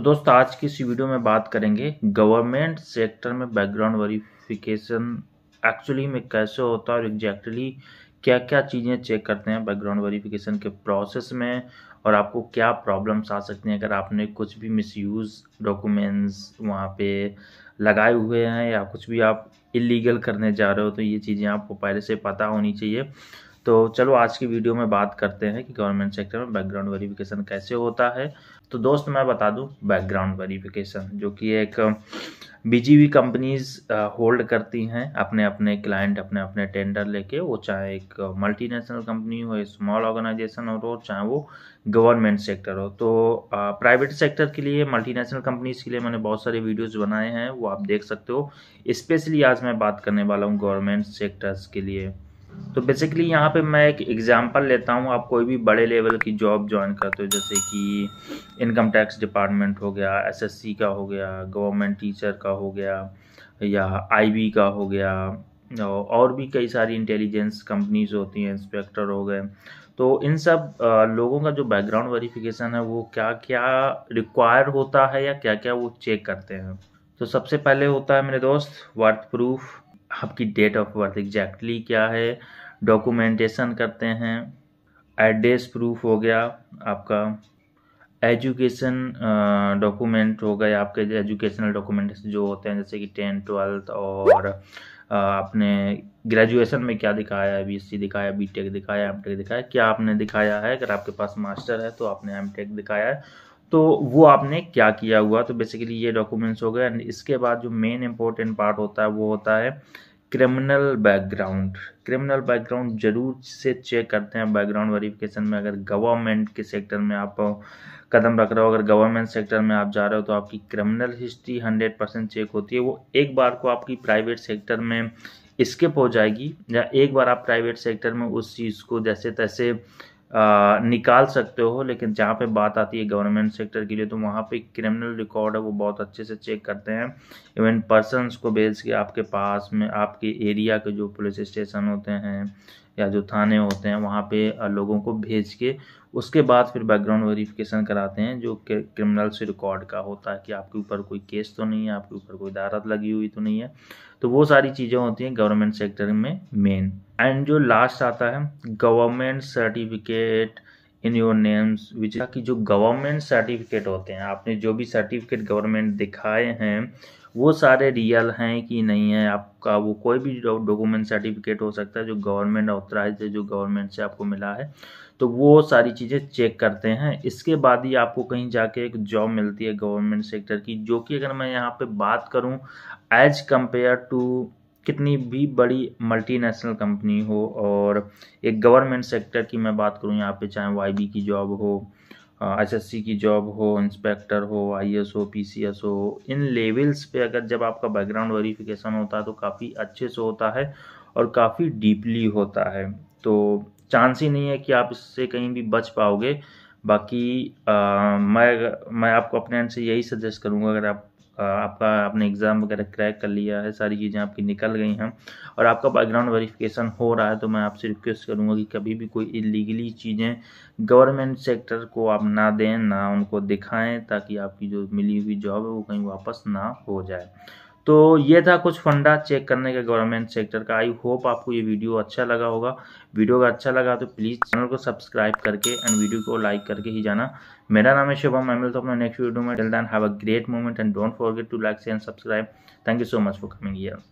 तो दोस्तों आज की इस वीडियो में बात करेंगे गवर्नमेंट सेक्टर में बैकग्राउंड वेरिफिकेशन एक्चुअली में कैसे होता है और एग्जैक्टली क्या क्या चीज़ें चेक करते हैं बैकग्राउंड वेरिफिकेशन के प्रोसेस में और आपको क्या प्रॉब्लम्स आ सकती हैं अगर आपने कुछ भी मिसयूज़ डॉक्यूमेंट्स वहाँ पे लगाए हुए हैं या कुछ भी आप इलीगल करने जा रहे हो तो ये चीज़ें आपको पहले से पता होनी चाहिए तो चलो आज की वीडियो में बात करते हैं कि गवर्नमेंट सेक्टर में बैकग्राउंड वेरिफिकेशन कैसे होता है तो दोस्त मैं बता दूं बैकग्राउंड वेरिफिकेशन जो कि एक बीजीवी कंपनीज होल्ड करती हैं अपने अपने क्लाइंट अपने अपने टेंडर लेके वो चाहे एक मल्टीनेशनल कंपनी हो स्मॉल ऑर्गेनाइजेशन हो तो चाहे वो गवर्नमेंट सेक्टर हो तो प्राइवेट सेक्टर के लिए मल्टीनेशनल कंपनीज के लिए मैंने बहुत सारे वीडियोस बनाए हैं वो आप देख सकते हो स्पेशली आज मैं बात करने वाला हूँ गवर्नमेंट सेक्टर्स के लिए तो बेसिकली यहाँ पे मैं एक एग्ज़ाम्पल लेता हूँ आप कोई भी बड़े लेवल की जॉब ज्वाइन करते हो जैसे कि इनकम टैक्स डिपार्टमेंट हो गया एसएससी का हो गया गवर्नमेंट टीचर का हो गया या आईबी का हो गया और भी कई सारी इंटेलिजेंस कंपनीज होती हैं इंस्पेक्टर हो गए तो इन सब लोगों का जो बैकग्राउंड वेरिफिकेशन है वो क्या क्या रिक्वायर होता है या क्या क्या वो चेक करते हैं तो सबसे पहले होता है मेरे दोस्त वर्थ प्रूफ आपकी डेट ऑफ बर्थ एग्जैक्टली क्या है डॉक्यूमेंटेशन करते हैं एड्रेस प्रूफ हो गया आपका एजुकेशन डॉक्यूमेंट हो गए आपके एजुकेशनल डॉक्यूमेंट्स जो होते हैं जैसे कि टेंथ ट्वेल्थ और आपने ग्रेजुएशन में क्या दिखाया है बीएससी दिखाया बीटेक दिखाया एमटेक दिखाया क्या आपने दिखाया है अगर आपके पास मास्टर है तो आपने एमटेक दिखाया है तो वो आपने क्या किया हुआ तो बेसिकली ये डॉक्यूमेंट्स हो गए एंड इसके बाद जो मेन इम्पोर्टेंट पार्ट होता है वो होता है क्रिमिनल बैकग्राउंड क्रिमिनल बैकग्राउंड जरूर से चेक करते हैं बैकग्राउंड वेरिफिकेशन में अगर गवर्नमेंट के सेक्टर में आप कदम रख रहे हो अगर गवर्नमेंट सेक्टर में आप जा रहे हो तो आपकी criminal history hundred percent check होती है वो एक बार को आपकी प्राइवेट सेक्टर में स्किप हो जाएगी या एक बार आप प्राइवेट सेक्टर में उस चीज़ को जैसे तैसे निकाल सकते हो लेकिन जहाँ पे बात आती है गवर्नमेंट सेक्टर के लिए तो वहाँ पे क्रिमिनल रिकॉर्ड है वो बहुत अच्छे से चेक करते हैं इवन पर्सनस को बेच के आपके पास में आपके एरिया के जो पुलिस स्टेशन होते हैं या जो थाने होते हैं वहाँ पे लोगों को भेज के उसके बाद फिर बैकग्राउंड वेरिफिकेशन कराते हैं जो क्रिमिनल से रिकॉर्ड का होता है कि आपके ऊपर कोई केस तो नहीं है आपके ऊपर कोई दारत लगी हुई तो नहीं है तो वो सारी चीज़ें होती हैं गवर्नमेंट सेक्टर में मेन एंड जो लास्ट आता है government certificate in your names which कि जो गवर्नमेंट सर्टिफिकेट होते हैं आपने जो भी सर्टिफिकेट गवर्नमेंट दिखाए हैं वो सारे रियल हैं कि नहीं है आपका वो कोई भी डॉक्यूमेंट सर्टिफिकेट हो सकता है जो गवर्नमेंट ऑथराइज है जो गवर्नमेंट से आपको मिला है तो वो सारी चीज़ें चेक करते हैं इसके बाद ही आपको कहीं जाके एक जॉब मिलती है गवर्नमेंट सेक्टर की जो कि अगर मैं यहाँ पे बात करूँ एज कम्पेयर टू कितनी भी बड़ी मल्टीनेशनल कंपनी हो और एक गवर्नमेंट सेक्टर की मैं बात करूँ यहाँ पे चाहे वाई की जॉब हो एसएससी की जॉब हो इंस्पेक्टर हो एस हो एस हो इन लेवल्स पे अगर जब आपका बैकग्राउंड वेरिफिकेशन होता है तो काफ़ी अच्छे से होता है और काफ़ी डीपली होता है तो चांस ही नहीं है कि आप इससे कहीं भी बच पाओगे बाकी आ, मैं मैं आपको अपने एंड से यही सजेस्ट करूँगा अगर आप आपका आपने एग्ज़ाम वगैरह क्रैक कर लिया है सारी चीज़ें आपकी निकल गई हैं और आपका बैकग्राउंड वेरिफिकेशन हो रहा है तो मैं आपसे रिक्वेस्ट करूँगा कि कभी भी कोई इलीगली चीज़ें गवर्नमेंट सेक्टर को आप ना दें ना उनको दिखाएं ताकि आपकी जो मिली हुई जॉब है वो कहीं वापस ना हो जाए तो ये था कुछ फंडा चेक करने का गवर्नमेंट सेक्टर का आई होप आपको ये वीडियो अच्छा लगा होगा वीडियो अगर अच्छा लगा तो प्लीज़ चैनल को सब्सक्राइब करके एंड वीडियो को लाइक करके ही जाना मेरा नाम है शुभम मैं मिलता हूँ अपने नेक्स्ट वीडियो में till then have a great moment and don't forget to like and subscribe thank you so much for coming year